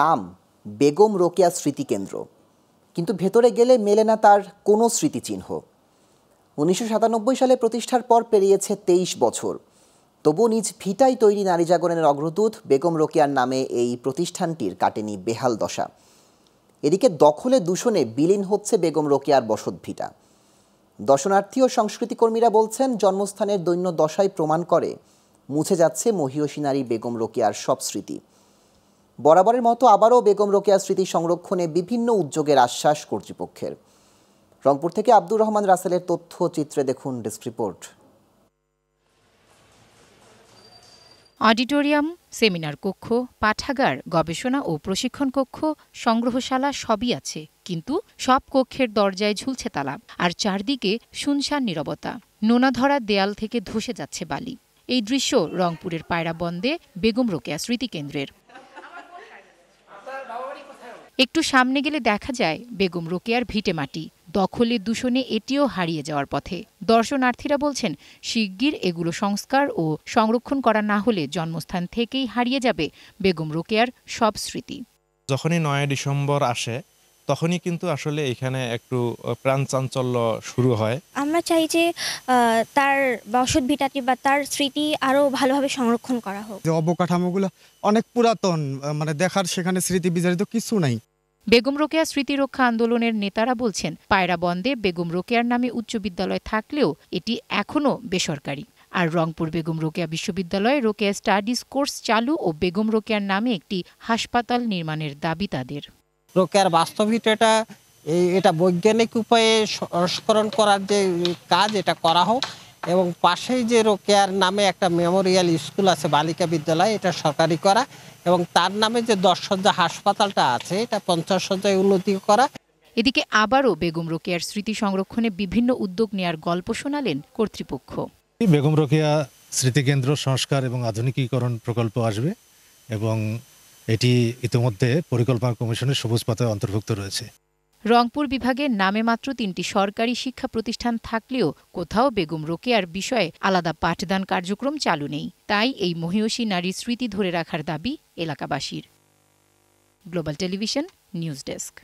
নাম বেগম রোকেয়া স্মৃতিকেন্দ্র কিন্তু ভেতরে গেলে মেলে না তার কোনো স্মৃতিচিহ্ন উনিশশো সালে প্রতিষ্ঠার পর পেরিয়েছে তেইশ বছর তবু নিজ ভিটাই তৈরি নারী জাগরণের অগ্রদূত বেগম রোকেয়ার নামে এই প্রতিষ্ঠানটির কাটেনি বেহাল দশা এদিকে দখলে দূষণে বিলীন হচ্ছে বেগম রোকেয়ার বসত ভিটা দর্শনার্থী ও সংস্কৃতিকর্মীরা বলছেন জন্মস্থানের দৈন্য দশায় প্রমাণ করে মুছে যাচ্ছে মহিয়সী নারী বেগম রোকেয়ার সব স্মৃতি বরাবরের মতো আবারও বেগম রোকেয়া স্মৃতি সংরক্ষণে বিভিন্ন উদ্যোগের আশ্বাস কর্তৃপক্ষের রংপুর থেকে আব্দুর রহমান রাসেলের তথ্য চিত্রে দেখুন ডেস্ক রিপোর্ট অডিটোরিয়াম সেমিনার কক্ষ পাঠাগার গবেষণা ও প্রশিক্ষণ কক্ষ সংগ্রহশালা সবই আছে কিন্তু সব কক্ষের দরজায় ঝুলছে তালা আর চারদিকে শুনশান নিরবতা নোনাধরা দেয়াল থেকে ধসে যাচ্ছে বালি এই দৃশ্য রংপুরের পায়রা বন্দে বেগম রোকেয়া স্মৃতিকেন্দ্রের একটু সামনে গেলে দেখা যায় বেগম রোকেয়ার ভিটে মাটি দখলে দূষণে এটিও হারিয়ে যাওয়ার পথে দর্শনার্থীরা বলছেন শিগগির এগুলো সংস্কার ও সংরক্ষণ করা না হলে জন্মস্থান থেকেই হারিয়ে যাবে বেগম রোকেয়ার সব স্মৃতি যখনই নয় ডিসেম্বর আসে তখনই কিন্তু আসলে এখানে একটু প্রাণ চাঞ্চল্য শুরু হয় আমরা চাই যে তার বসত ভিটাটি বা তার স্মৃতি আরো ভালোভাবে সংরক্ষণ করা হোক যে অবকাঠামোগুলো অনেক পুরাতন মানে দেখার সেখানে স্মৃতি বিচারিত কিছু নাই বেগম রোকেয়া স্মৃতিরক্ষা আন্দোলনের নেতারা বলছেন পায়রা বন্দে বেগম রোকেয়ার নামে উচ্চ বিদ্যালয় থাকলেও এটি এখনও বেসরকারি আর রংপুর বেগম রোকেয়া বিশ্ববিদ্যালয়ে রোকেয়া স্টাডিজ কোর্স চালু ও বেগম রোকেয়ার নামে একটি হাসপাতাল নির্মাণের দাবি তাদের রোকেয়ার বাস্তবিত এটা এটা বৈজ্ঞানিক উপায়ে সংস্করণ করার যে কাজ এটা করা হোক এবং পাশেই যে রোকেয়ার নামে একটা মেমোরিয়াল স্কুল আছে বালিকা বিদ্যালয় এটা সরকারি করা এবং তার নামে যে দশ শয্যা হাসপাতালটা আছে এটা পঞ্চাশ শয্যায় উন্নতি করা এদিকে আবারও বেগম রোকেয়ার স্মৃতি সংরক্ষণে বিভিন্ন উদ্যোগ নেয়ার গল্প শোনালেন কর্তৃপক্ষ বেগম রোকেয়া স্মৃতিকেন্দ্র সংস্কার এবং আধুনিকীকরণ প্রকল্প আসবে এবং এটি ইতিমধ্যে পরিকল্পনা কমিশনের সবুজ পাতায় অন্তর্ভুক্ত রয়েছে রংপুর বিভাগের নামে মাত্র তিনটি সরকারি শিক্ষা প্রতিষ্ঠান থাকলেও কোথাও বেগম রোকেয়ার বিষয়ে আলাদা পাঠদান কার্যক্রম চালু নেই তাই এই মহিয়সী নারীর স্মৃতি ধরে রাখার দাবি এলাকাবাসীর গ্লোবাল টেলিভিশন নিউজ ডেস্ক